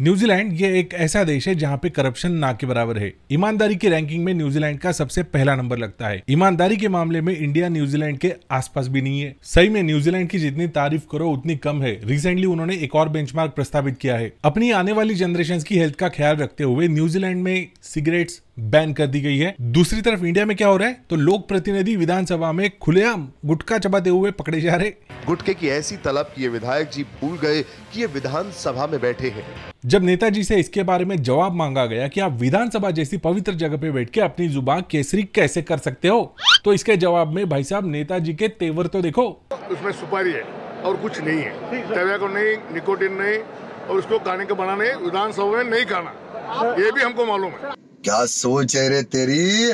New Zealand ये एक ऐसा देश है जहाँ पे करप्शन ना के बराबर है ईमानदारी की रैंकिंग में न्यूजीलैंड का सबसे पहला नंबर लगता है ईमानदारी के मामले में इंडिया न्यूजीलैंड के आसपास भी नहीं है सही में न्यूजीलैंड की जितनी तारीफ करो उतनी कम है रिसेंटली उन्होंने एक और बेंचमार्क प्रस्तावित किया है अपनी आने वाली जनरेशन की हेल्थ का ख्याल रखते हुए न्यूजीलैंड में सिगरेट्स बैन कर दी गई है दूसरी तरफ इंडिया में क्या हो रहा है तो लोक प्रतिनिधि विधानसभा में खुलेआम गुटखा चबाते हुए पकड़े जा रहे गुटके की ऐसी तलब की विधायक जी भूल गए कि ये विधानसभा में बैठे हैं जब नेताजी से इसके बारे में जवाब मांगा गया कि आप विधानसभा जैसी पवित्र जगह पे बैठ के अपनी जुबान केसरी कैसे कर सकते हो तो इसके जवाब में भाई साहब नेताजी के तेवर तो देखो उसमें सुपारी है और कुछ नहीं है को नहीं निकोटिन नहीं और उसको खाने का बनाने विधानसभा में नहीं खाना ये भी हमको मालूम है क्या सोच है रे तेरी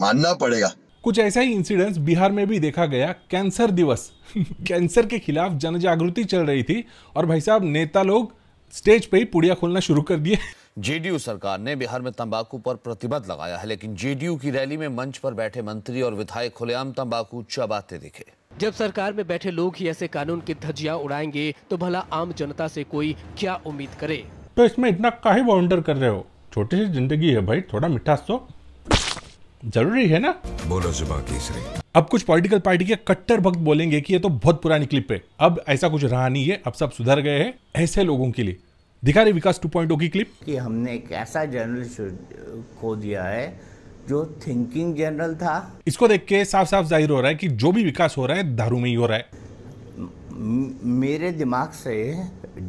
मानना पड़ेगा कुछ ऐसा ही इंसिडेंस बिहार में भी देखा गया कैंसर दिवस कैंसर के खिलाफ जन जागृति चल रही थी और भाई साहब नेता लोग स्टेज पे ही पुड़िया खोलना शुरू कर दिए जेडीयू सरकार ने बिहार में तंबाकू पर प्रतिबंध लगाया है लेकिन जेडीयू की रैली में मंच पर बैठे मंत्री और विधायक खुलेआम तंबाकू चबाते दिखे जब सरकार में बैठे लोग ही ऐसे कानून की धज्जियां उड़ाएंगे तो भला आम जनता से कोई क्या उम्मीद करे तो इसमें इतना काहे बाउंडर कर रहे हो छोटी सी जिंदगी है भाई थोड़ा मिठास तो जरूरी है ना बोलो जुबा केसरी अब कुछ पॉलिटिकल पार्टी के कट्टर भक्त बोलेंगे कि ये तो बहुत पुरानी क्लिप है अब ऐसा कुछ रहा नहीं है अब सब सुधर गए हैं ऐसे लोगों के लिए दिखा रहे विकास 2.0 की क्लिप कि हमने एक ऐसा जनरल खो दिया है जो थिंकिंग जनरल था इसको देख के साफ साफ जाहिर हो रहा है कि जो भी विकास हो रहा है दारू में ही हो रहा है मेरे दिमाग से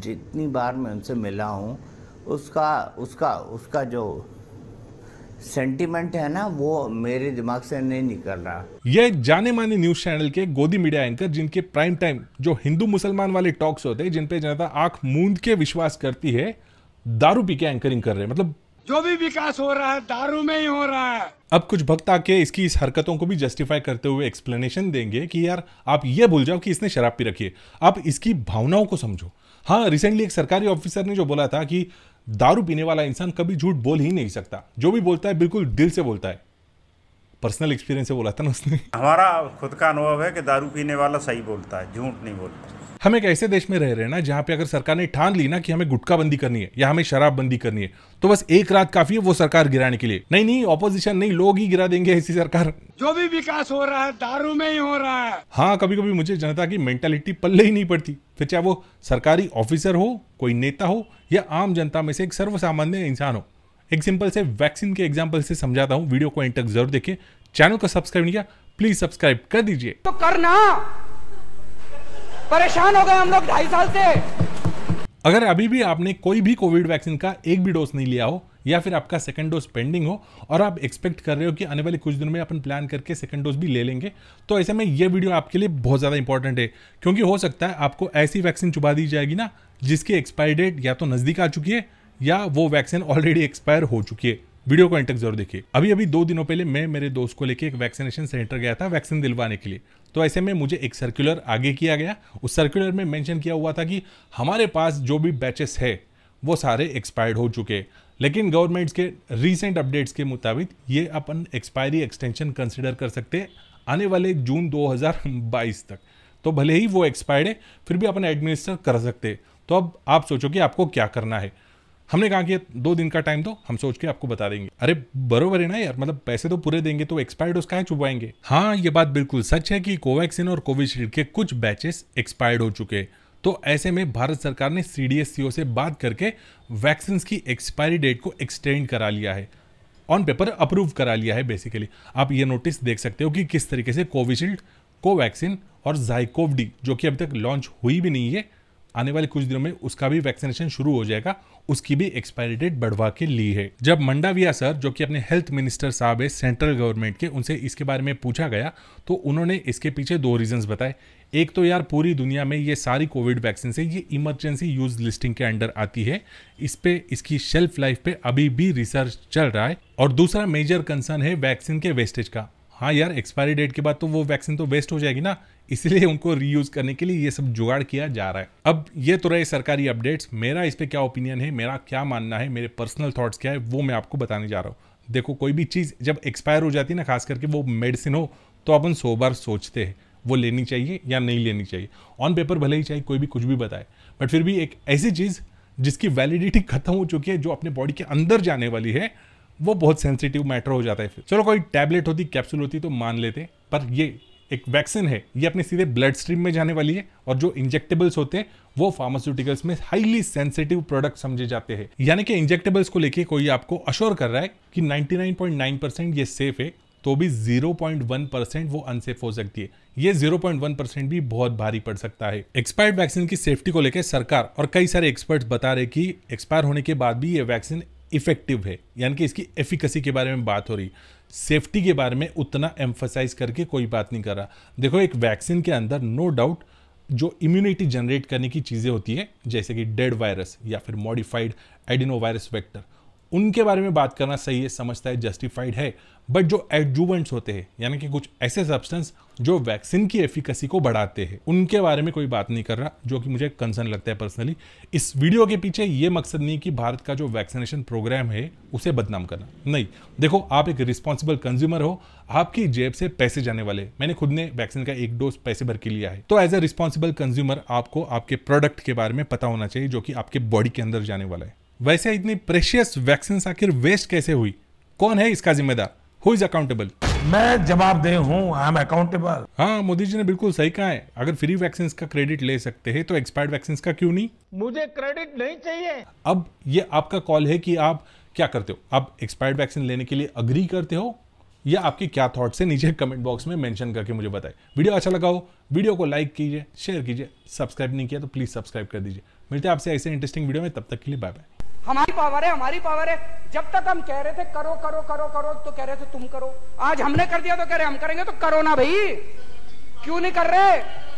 जितनी बार मैं उनसे मिला हूँ उसका उसका उसका जो सेंटीमेंट है ना वो मेरे दिमाग से नहीं निकल रहा ये जाने माने न्यूज चैनल के गोदी मीडिया एंकर जिनके प्राइम टाइम जो हिंदू मुसलमान वाले टॉक्स होते हैं जिनपे जनता आंख मूंद के विश्वास करती है दारू पी के एंकरिंग कर रहे हैं मतलब जो भी विकास हो रहा है दारू में ही हो रहा है अब कुछ भक्त आके इसकी इस हरकतों को भी जस्टिफाई करते हुए एक्सप्लेनेशन देंगे कि यार आप ये भूल जाओ कि इसने शराब पी रखी है आप इसकी भावनाओं को समझो हाँ रिसेंटली एक सरकारी ऑफिसर ने जो बोला था कि दारू पीने वाला इंसान कभी झूठ बोल ही नहीं सकता जो भी बोलता है बिल्कुल दिल से बोलता है पर्सनल एक्सपीरियंस से बोला था ना उसने हमारा खुद का अनुभव है कि दारू पीने वाला सही बोलता है झूठ नहीं बोलता हम एक ऐसे देश में रह रहे हैं ना जहाँ पे अगर सरकार ने ठान ली ना कि हमें गुटखा बंदी करनी है या हमें शराब बंदी करनी है तो बस एक रात काफी है वो सरकार गिराने के लिए नहीं नहीं ऑपोजिशन नहीं लोग ही गिरा देंगे ऐसी सरकार जो भी विकास हो रहा है दारू में ही हो रहा है हाँ कभी कभी मुझे जनता की मेंटेलिटी पल्ले ही नहीं पड़ती फिर चाहे वो सरकारी ऑफिसर हो कोई नेता हो या आम जनता में से एक सर्वसामान्य इंसान हो एक सिंपल से वैक्सीन के एग्जाम्पल से समझाता हूँ वीडियो को एंड तक जरूर देखिए चैनल को सब्सक्राइब नहीं किया प्लीज सब्सक्राइब कर दीजिए तो करना परेशान हो गए हम लोग ढाई साल से अगर अभी भी आपने कोई भी कोविड वैक्सीन का एक भी डोज नहीं लिया हो या फिर आपका सेकंड डोज पेंडिंग हो और आप एक्सपेक्ट कर रहे हो कि आने वाले कुछ दिनों में अपन प्लान करके सेकंड डोज भी ले लेंगे तो ऐसे में ये वीडियो आपके लिए बहुत ज़्यादा इंपॉर्टेंट है क्योंकि हो सकता है आपको ऐसी वैक्सीन चुबा दी जाएगी ना जिसकी एक्सपायरी डेट या तो नज़दीक आ चुकी है या वो वैक्सीन ऑलरेडी एक्सपायर हो चुकी है वीडियो को एंड तक जरूर देखिए अभी अभी दो दिनों पहले मैं मेरे दोस्त को लेकर एक वैक्सीनेशन सेंटर गया था वैक्सीन दिलवाने के लिए तो ऐसे में मुझे एक सर्कुलर आगे किया गया उस सर्कुलर में मेंशन किया हुआ था कि हमारे पास जो भी बैचेस है वो सारे एक्सपायर्ड हो चुके लेकिन गवर्नमेंट्स के रीसेंट अपडेट्स के मुताबिक ये अपन एक्सपायरी एक्सटेंशन कंसिडर कर सकते आने वाले जून 2022 तक तो भले ही वो एक्सपायर्ड है फिर भी अपन एडमिनिस्टर कर सकते तो अब आप सोचो कि आपको क्या करना है हमने कहा कि दो दिन का टाइम दो तो हम सोच के आपको बता देंगे अरे बरोबर है ना यार मतलब पैसे तो पूरे देंगे तो एक्सपायर्ड उसका है छुपवाएंगे हाँ ये बात बिल्कुल सच है कि कोवैक्सीन और कोविशील्ड के कुछ बैचेस एक्सपायर्ड हो चुके तो ऐसे में भारत सरकार ने सी से बात करके वैक्सीन की एक्सपायरी डेट को एक्सटेंड करा लिया है ऑन पेपर अप्रूव करा लिया है बेसिकली आप ये नोटिस देख सकते हो कि किस तरीके से कोविशील्ड कोवैक्सीन और जाइकोवडी जो कि अभी तक लॉन्च हुई भी नहीं है आने वाले कुछ दिनों में उसका भी वैक्सीनेशन शुरू हो जाएगा उसकी भी एक्सपायरी डेट बढ़वा के ली है जब मंडाविया सर जो कि अपने हेल्थ मिनिस्टर साहब है सेंट्रल गवर्नमेंट के उनसे इसके बारे में पूछा गया तो उन्होंने इसके पीछे दो रीजंस बताए एक तो यार पूरी दुनिया में ये सारी कोविड वैक्सीन से ये इमरजेंसी यूज लिस्टिंग के अंडर आती है इस पे इसकी शेल्फ लाइफ पे अभी भी रिसर्च चल रहा है और दूसरा मेजर कंसर्न है वैक्सीन के वेस्टेज का हाँ यार एक्सपायरी डेट के बाद तो वो वैक्सीन तो वेस्ट हो जाएगी ना इसलिए उनको रीयूज करने के लिए ये सब जुगाड़ किया जा रहा है अब ये तो रहे सरकारी अपडेट्स मेरा इस पर क्या ओपिनियन है मेरा क्या मानना है मेरे पर्सनल थाट्स क्या है वो मैं आपको बताने जा रहा हूँ देखो कोई भी चीज़ जब एक्सपायर हो जाती है ना खास करके वो मेडिसिन हो तो अपन सो बार सोचते हैं वो लेनी चाहिए या नहीं लेनी चाहिए ऑन पेपर भले ही चाहे कोई भी कुछ भी बताए बट फिर भी एक ऐसी चीज़ जिसकी वैलिडिटी खत्म हो चुकी है जो अपने बॉडी के अंदर जाने वाली है वो बहुत सेंसिटिव मैटर हो जाता है फिर चलो कोई टैबलेट होती कैप्सूल होती तो मान लेते पर ये एक वैक्सीन है ये अपने सीधे ब्लड स्ट्रीम में जाने वाली है और जो इंजेक्टेबल्स होते हैं वो फार्मास्यूटिकल्स में हाईली सेंसिटिव प्रोडक्ट समझे जाते हैं यानी कि इंजेक्टेबल्स को लेके कोई आपको अश्योर कर रहा है कि 99.9 परसेंट ये सेफ है तो भी 0.1 परसेंट वो अनसेफ हो सकती है ये 0.1 परसेंट भी बहुत भारी पड़ सकता है एक्सपायर्ड वैक्सीन की सेफ्टी को लेकर सरकार और कई सारे एक्सपर्ट्स बता रहे कि एक्सपायर होने के बाद भी ये वैक्सीन इफेक्टिव है यानी कि इसकी एफिकसी के बारे में बात हो रही सेफ्टी के बारे में उतना एम्फोसाइज करके कोई बात नहीं कर रहा देखो एक वैक्सीन के अंदर नो डाउट जो इम्यूनिटी जनरेट करने की चीज़ें होती हैं जैसे कि डेड वायरस या फिर मॉडिफाइड एडिनो वायरस वैक्टर उनके बारे में बात करना सही है समझता है जस्टिफाइड है बट जो एडजुवेंट्स होते हैं यानी कि कुछ ऐसे सब्सटेंस जो वैक्सीन की एफिकेसी को बढ़ाते हैं उनके बारे में कोई बात नहीं कर रहा जो कि मुझे कंसर्न लगता है पर्सनली इस वीडियो के पीछे ये मकसद नहीं कि भारत का जो वैक्सीनेशन प्रोग्राम है उसे बदनाम करना नहीं देखो आप एक रिस्पॉन्सिबल कंज्यूमर हो आपकी जेब से पैसे जाने वाले मैंने खुद ने वैक्सीन का एक डोज पैसे भर के लिया है तो एज ए रिस्पॉन्सिबल कंज्यूमर आपको आपके प्रोडक्ट के बारे में पता होना चाहिए जो कि आपके बॉडी के अंदर जाने वाला है वैसे इतनी प्रेशियस वैक्सीन आखिर वेस्ट कैसे हुई कौन है इसका जिम्मेदार हु इज अकाउंटेबल मैं जवाबदेह हूँ आई एम अकाउंटेबल हाँ मोदी जी ने बिल्कुल सही कहा है अगर फ्री वैक्सीन का क्रेडिट ले सकते हैं तो एक्सपायर्ड वैक्सीन का क्यों नहीं मुझे क्रेडिट नहीं चाहिए अब ये आपका कॉल है कि आप क्या करते हो आप एक्सपायर्ड वैक्सीन लेने के लिए अग्री करते हो या आपके क्या थॉट्स है नीचे कमेंट बॉक्स में मेंशन करके मुझे बताएं वीडियो अच्छा लगा हो वीडियो को लाइक कीजिए शेयर कीजिए सब्सक्राइब नहीं किया तो प्लीज़ सब्सक्राइब कर दीजिए मिलते हैं आपसे ऐसे इंटरेस्टिंग वीडियो में तब तक के लिए बाय बाय हमारी पावर है हमारी पावर है जब तक हम कह रहे थे करो करो करो करो तो कह रहे थे तुम करो आज हमने कर दिया तो कह रहे हम करेंगे तो करो ना भाई क्यों नहीं कर रहे